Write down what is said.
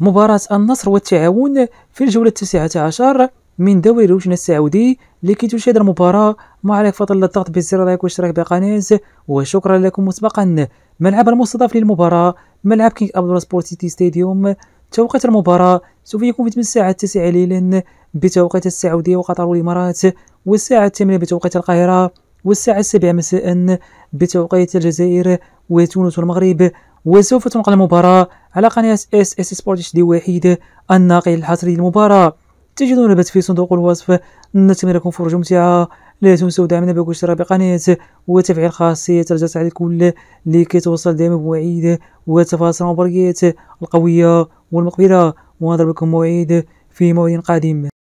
مباراة النصر والتعاون في الجولة التاسعة عشر من دوري الوجنة السعودي لكي تشاهد المباراة ما عليك فضل الضغط بزر لايك واشتراك بالقناة وشكرا لكم مسبقا ملعب المستضاف للمباراة ملعب كينج أبدور سبورت سيتي ستاديوم توقيت المباراة سوف يكون في الساعة 9 ليلا بتوقيت السعودية وقطر والإمارات والساعة 8 بتوقيت القاهرة والساعة 7 مساء بتوقيت الجزائر وتونس والمغرب وسوف تنقل المباراة على قناة اس اس سبورت اتش دي واحد الناقل الحصري للمباراة تجدون البث في صندوق الوصف نتمنى لكم فرجة ممتعة لا تنسوا دعمنا بالاشتراك بقناة وتفعيل خاصية الجرس على الكل لكي توصل دائما بوعيد وتفاصيل المباريات القوية والمقبلة ونضرب لكم موعد في موعد قادم